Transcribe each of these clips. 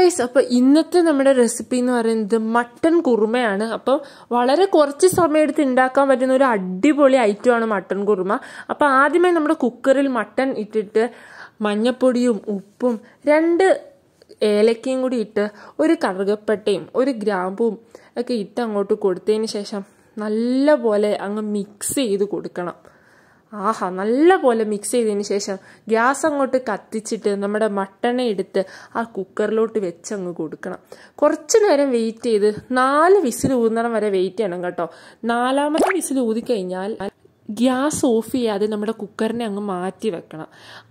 guys അപ്പോൾ ഇന്നത്തെ നമ്മുടെ റെസിപ്പി എന്ന് പറയുന്നത് മട്ടൺ കുറുമയാണ് അപ്പോൾ വളരെ കുറച്ച് സമയം എടുത്ത് ഉണ്ടാക്കാൻ പറ്റുന്ന ഒരു അടിപൊളി ഐറ്റമാണ് മട്ടൺ കുറുമ അപ്പോൾ ആദ്യമേ നമ്മുടെ കുക്കറിൽ മട്ടൺ ഇട്ടിട്ട് മഞ്ഞപ്പൊടിയും ഉപ്പും രണ്ട് ഏലക്കയും കൂടി ഇട്ട് ഒരു കറുകപ്പട്ടയും ഒരു ഗ്രാമ്പും ഒക്കെ ഇട്ട് അങ്ങോട്ട് കൊടുത്തതിന് ശേഷം നല്ല പോലെ അങ്ങ് മിക്സ് ചെയ്ത് കൊടുക്കണം ആഹാ നല്ല പോലെ മിക്സ് ചെയ്തതിന് ശേഷം ഗ്യാസ് അങ്ങോട്ട് കത്തിച്ചിട്ട് നമ്മുടെ മട്ടണ എടുത്ത് ആ കുക്കറിലോട്ട് വെച്ചങ്ങ് കൊടുക്കണം കുറച്ച് നേരം വെയിറ്റ് ചെയ്ത് നാല് വിസിൽ ഊന്നണം വരെ വെയിറ്റ് ചെയ്യണം കേട്ടോ നാലാമത്തെ വിസിൽ ഊതിക്കഴിഞ്ഞാൽ ഗ്യാസ് ഓഫ് ചെയ്യാതെ നമ്മുടെ കുക്കറിനെ അങ്ങ് മാറ്റി വെക്കണം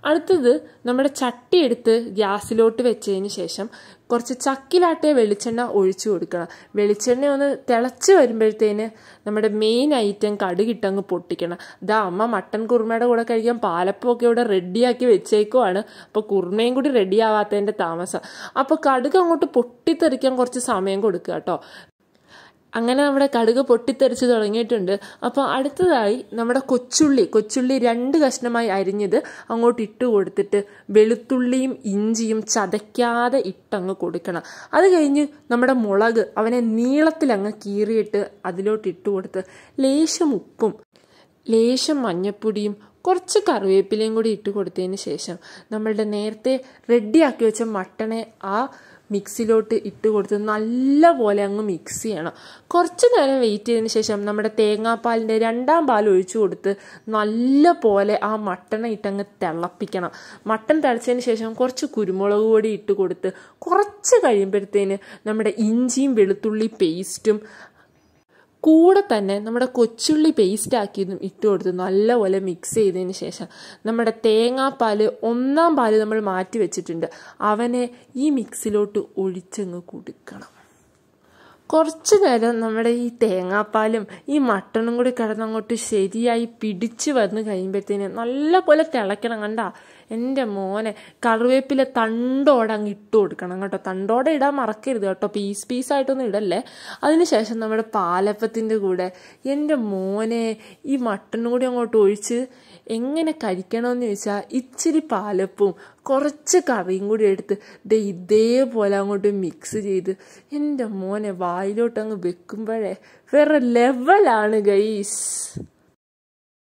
അടുത്തത് നമ്മുടെ ചട്ടി എടുത്ത് ഗ്യാസിലോട്ട് വെച്ചതിന് ശേഷം കുറച്ച് ചക്കിലാട്ടിയ വെളിച്ചെണ്ണ ഒഴിച്ചു കൊടുക്കണം വെളിച്ചെണ്ണ ഒന്ന് തിളച്ച് വരുമ്പോഴത്തേന് നമ്മുടെ മെയിൻ ഐറ്റം കടുകിട്ടങ്ങ് പൊട്ടിക്കണം ഇതാ അമ്മ മട്ടൻ കുറുമയുടെ കൂടെ കഴിക്കാൻ പാലപ്പമൊക്കെ ഇവിടെ റെഡിയാക്കി വെച്ചേക്കുവാണ് അപ്പോൾ കുറുമയും കൂടി റെഡിയാവാത്തതിൻ്റെ താമസം അപ്പോൾ കടുക് അങ്ങോട്ട് പൊട്ടിത്തെറിക്കാൻ കുറച്ച് സമയം കൊടുക്കുക കേട്ടോ അങ്ങനെ നമ്മുടെ കടുക് പൊട്ടിത്തെറിച്ച് തുടങ്ങിയിട്ടുണ്ട് അപ്പോൾ അടുത്തതായി നമ്മുടെ കൊച്ചുള്ളി കൊച്ചുള്ളി രണ്ട് കഷ്ണമായി അരിഞ്ഞത് അങ്ങോട്ട് ഇട്ട് കൊടുത്തിട്ട് വെളുത്തുള്ളിയും ഇഞ്ചിയും ചതയ്ക്കാതെ ഇട്ടങ്ങ് കൊടുക്കണം അത് കഴിഞ്ഞ് നമ്മുടെ മുളക് അവനെ നീളത്തിലങ്ങ് കീറിയിട്ട് അതിലോട്ട് ഇട്ട് കൊടുത്ത് ലേശം ഉപ്പും ലേശം മഞ്ഞപ്പൊടിയും കുറച്ച് കറിവേപ്പിലയും കൂടി ഇട്ട് കൊടുത്തതിന് ശേഷം നമ്മളുടെ നേരത്തെ റെഡിയാക്കി വെച്ച മട്ടണെ ആ മിക്സിയിലോട്ട് ഇട്ട് കൊടുത്ത് നല്ല പോലെ അങ്ങ് മിക്സ് ചെയ്യണം കുറച്ച് നേരം വെയിറ്റ് ചെയ്തതിന് ശേഷം നമ്മുടെ തേങ്ങാപ്പാലിൻ്റെ രണ്ടാം പാൽ ഒഴിച്ചു കൊടുത്ത് നല്ല പോലെ ആ മട്ടണ ഇട്ടങ്ങ് തിളപ്പിക്കണം മട്ടൺ തിളച്ചതിന് ശേഷം കുറച്ച് കുരുമുളക് പൊടി ഇട്ട് കൊടുത്ത് കുറച്ച് കഴിയുമ്പോഴത്തേന് നമ്മുടെ ഇഞ്ചിയും വെളുത്തുള്ളി പേസ്റ്റും കൂടെ തന്നെ നമ്മുടെ കൊച്ചുള്ളി പേസ്റ്റ് ആക്കിയതും ഇട്ട് കൊടുത്ത് നല്ലപോലെ മിക്സ് ചെയ്തതിന് ശേഷം നമ്മുടെ തേങ്ങാപ്പാല് ഒന്നാം പാൽ നമ്മൾ മാറ്റി വെച്ചിട്ടുണ്ട് അവനെ ഈ മിക്സിലോട്ട് ഒഴിച്ചങ്ങ് കൊടുക്കണം കുറച്ച് നേരം നമ്മുടെ ഈ തേങ്ങാപ്പാലും ഈ മട്ടണും കൂടി കിടന്നങ്ങോട്ട് ശരിയായി പിടിച്ച് വന്ന് കഴിയുമ്പോഴത്തേന് നല്ല പോലെ തിളയ്ക്കണം കണ്ട എൻ്റെ മോനെ കറിവേപ്പിലെ തണ്ടോടെ അങ്ങ് ഇട്ട് കൊടുക്കണം കേട്ടോ തണ്ടോടെ ഇടാൻ മറക്കരുത് കേട്ടോ പീസ് പീസായിട്ടൊന്നും ഇടല്ലേ അതിനുശേഷം നമ്മുടെ പാലപ്പത്തിൻ്റെ കൂടെ എൻ്റെ മോനെ ഈ മട്ടനും കൂടി അങ്ങോട്ട് ഒഴിച്ച് എങ്ങനെ കഴിക്കണമെന്ന് ചോദിച്ചാൽ ഇച്ചിരി പാലപ്പും കുറച്ച് കവിയും കൂടി എടുത്ത് ദേ ഇതേപോലെ അങ്ങോട്ട് മിക്സ് ചെയ്ത് എൻ്റെ മോനെ വായിലോട്ടങ്ങ് വെക്കുമ്പോഴേ വേറെ ലെവലാണ് ഗൈസ്